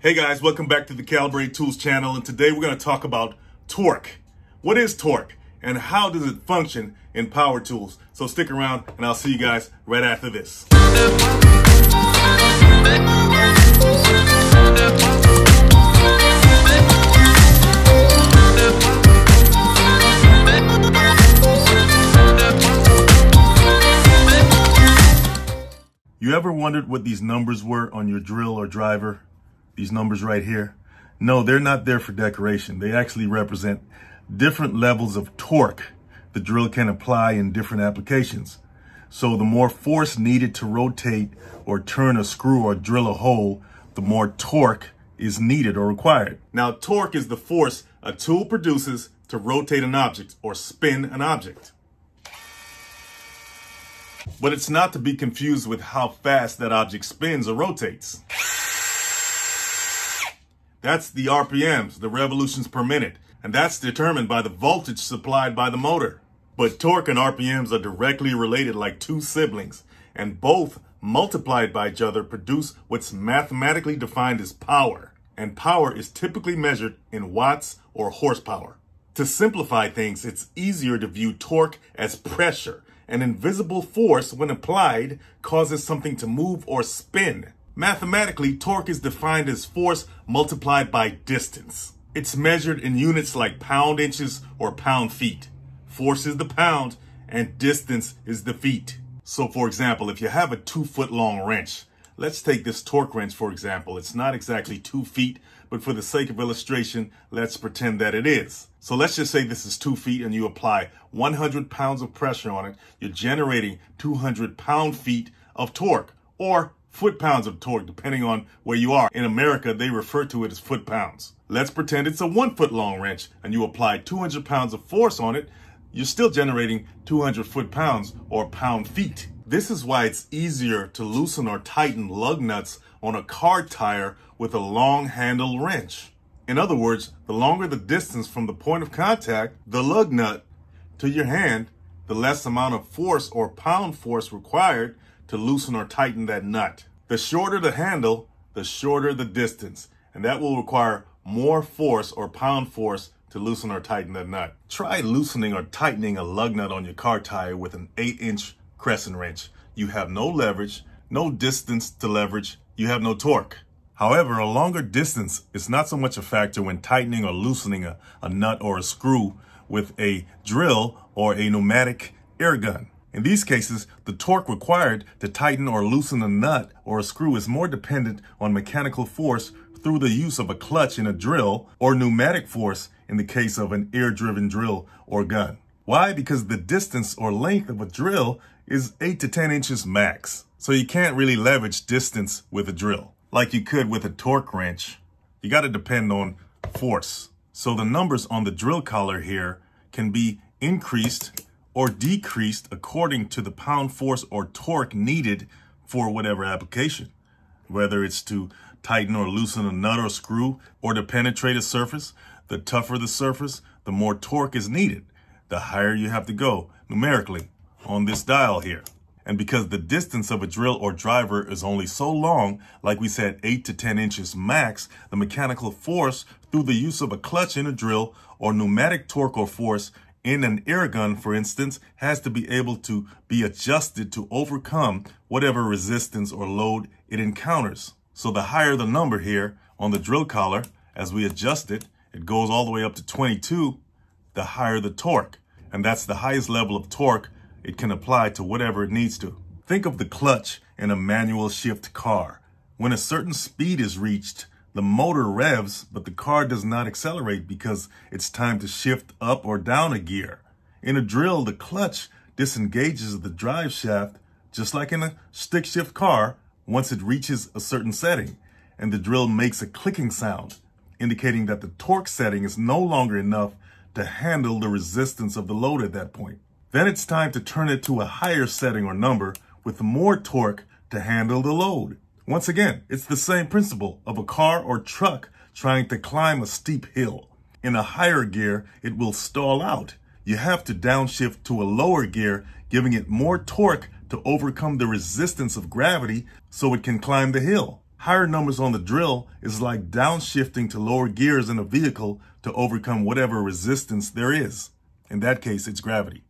Hey guys, welcome back to the Calibrate Tools channel and today we're going to talk about torque. What is torque and how does it function in power tools? So stick around and I'll see you guys right after this. You ever wondered what these numbers were on your drill or driver? these numbers right here, no, they're not there for decoration. They actually represent different levels of torque the drill can apply in different applications. So the more force needed to rotate or turn a screw or drill a hole, the more torque is needed or required. Now, torque is the force a tool produces to rotate an object or spin an object. But it's not to be confused with how fast that object spins or rotates. That's the RPMs, the revolutions per minute, and that's determined by the voltage supplied by the motor. But torque and RPMs are directly related like two siblings, and both multiplied by each other produce what's mathematically defined as power. And power is typically measured in watts or horsepower. To simplify things, it's easier to view torque as pressure. An invisible force, when applied, causes something to move or spin. Mathematically, torque is defined as force multiplied by distance. It's measured in units like pound inches or pound feet. Force is the pound and distance is the feet. So for example, if you have a two foot long wrench, let's take this torque wrench for example. It's not exactly two feet, but for the sake of illustration, let's pretend that it is. So let's just say this is two feet and you apply 100 pounds of pressure on it. You're generating 200 pound feet of torque or foot-pounds of torque, depending on where you are. In America, they refer to it as foot-pounds. Let's pretend it's a one-foot-long wrench and you apply 200 pounds of force on it, you're still generating 200 foot-pounds or pound-feet. This is why it's easier to loosen or tighten lug nuts on a car tire with a long handle wrench. In other words, the longer the distance from the point of contact, the lug nut, to your hand, the less amount of force or pound force required to loosen or tighten that nut. The shorter the handle, the shorter the distance, and that will require more force or pound force to loosen or tighten that nut. Try loosening or tightening a lug nut on your car tire with an 8-inch crescent wrench. You have no leverage, no distance to leverage, you have no torque. However, a longer distance is not so much a factor when tightening or loosening a, a nut or a screw with a drill or a pneumatic air gun. In these cases, the torque required to tighten or loosen a nut or a screw is more dependent on mechanical force through the use of a clutch in a drill or pneumatic force in the case of an air-driven drill or gun. Why? Because the distance or length of a drill is 8 to 10 inches max. So you can't really leverage distance with a drill like you could with a torque wrench. You got to depend on force. So the numbers on the drill collar here can be increased or decreased according to the pound force or torque needed for whatever application, whether it's to tighten or loosen a nut or screw or to penetrate a surface. The tougher the surface, the more torque is needed, the higher you have to go numerically on this dial here. And because the distance of a drill or driver is only so long, like we said, 8 to 10 inches max, the mechanical force through the use of a clutch in a drill or pneumatic torque or force in an air gun, for instance, has to be able to be adjusted to overcome whatever resistance or load it encounters. So the higher the number here on the drill collar, as we adjust it, it goes all the way up to 22, the higher the torque. And that's the highest level of torque it can apply to whatever it needs to. Think of the clutch in a manual shift car. When a certain speed is reached, the motor revs, but the car does not accelerate because it's time to shift up or down a gear. In a drill, the clutch disengages the drive shaft, just like in a stick shift car, once it reaches a certain setting, and the drill makes a clicking sound, indicating that the torque setting is no longer enough to handle the resistance of the load at that point. Then it's time to turn it to a higher setting or number with more torque to handle the load. Once again, it's the same principle of a car or truck trying to climb a steep hill. In a higher gear, it will stall out. You have to downshift to a lower gear, giving it more torque to overcome the resistance of gravity so it can climb the hill. Higher numbers on the drill is like downshifting to lower gears in a vehicle to overcome whatever resistance there is. In that case, it's gravity.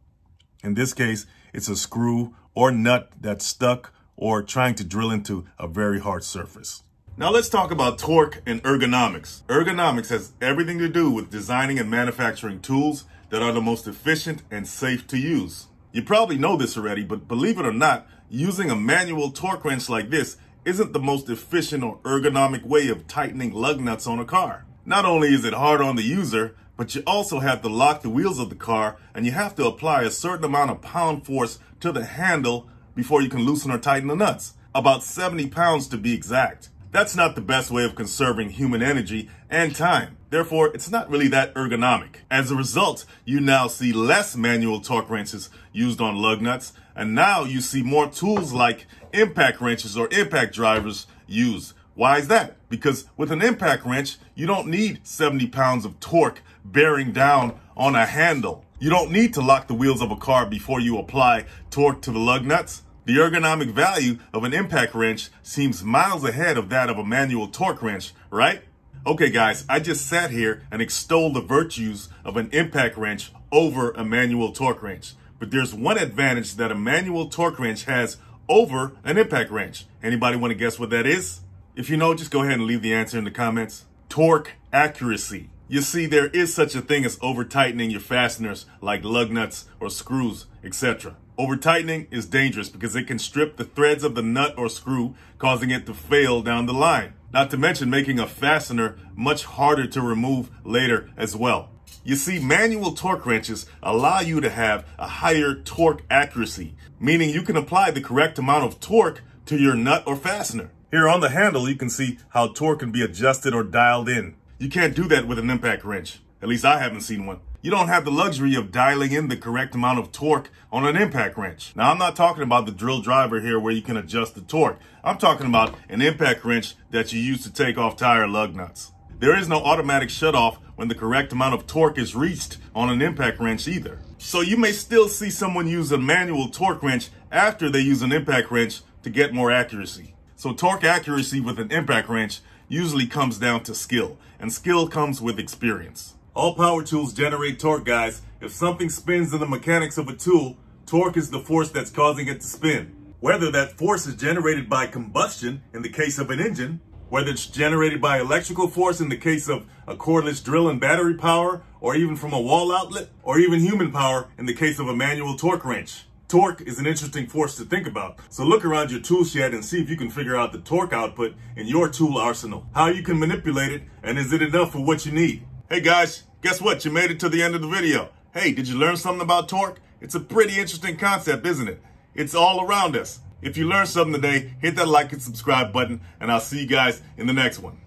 In this case, it's a screw or nut that's stuck or trying to drill into a very hard surface. Now let's talk about torque and ergonomics. Ergonomics has everything to do with designing and manufacturing tools that are the most efficient and safe to use. You probably know this already, but believe it or not, using a manual torque wrench like this isn't the most efficient or ergonomic way of tightening lug nuts on a car. Not only is it hard on the user, but you also have to lock the wheels of the car and you have to apply a certain amount of pound force to the handle before you can loosen or tighten the nuts, about 70 pounds to be exact. That's not the best way of conserving human energy and time. Therefore, it's not really that ergonomic. As a result, you now see less manual torque wrenches used on lug nuts, and now you see more tools like impact wrenches or impact drivers used. Why is that? Because with an impact wrench, you don't need 70 pounds of torque bearing down on a handle. You don't need to lock the wheels of a car before you apply torque to the lug nuts. The ergonomic value of an impact wrench seems miles ahead of that of a manual torque wrench, right? Okay guys, I just sat here and extolled the virtues of an impact wrench over a manual torque wrench. But there's one advantage that a manual torque wrench has over an impact wrench. Anybody want to guess what that is? If you know, just go ahead and leave the answer in the comments. Torque accuracy. You see, there is such a thing as over tightening your fasteners like lug nuts or screws, etc. Over tightening is dangerous because it can strip the threads of the nut or screw, causing it to fail down the line. Not to mention making a fastener much harder to remove later as well. You see, manual torque wrenches allow you to have a higher torque accuracy, meaning you can apply the correct amount of torque to your nut or fastener. Here on the handle, you can see how torque can be adjusted or dialed in. You can't do that with an impact wrench. At least I haven't seen one you don't have the luxury of dialing in the correct amount of torque on an impact wrench. Now, I'm not talking about the drill driver here where you can adjust the torque. I'm talking about an impact wrench that you use to take off tire lug nuts. There is no automatic shutoff when the correct amount of torque is reached on an impact wrench either. So you may still see someone use a manual torque wrench after they use an impact wrench to get more accuracy. So torque accuracy with an impact wrench usually comes down to skill, and skill comes with experience. All power tools generate torque, guys. If something spins in the mechanics of a tool, torque is the force that's causing it to spin. Whether that force is generated by combustion, in the case of an engine, whether it's generated by electrical force in the case of a cordless drill and battery power, or even from a wall outlet, or even human power in the case of a manual torque wrench. Torque is an interesting force to think about, so look around your tool shed and see if you can figure out the torque output in your tool arsenal, how you can manipulate it, and is it enough for what you need. Hey guys, guess what? You made it to the end of the video. Hey, did you learn something about torque? It's a pretty interesting concept, isn't it? It's all around us. If you learned something today, hit that like and subscribe button, and I'll see you guys in the next one.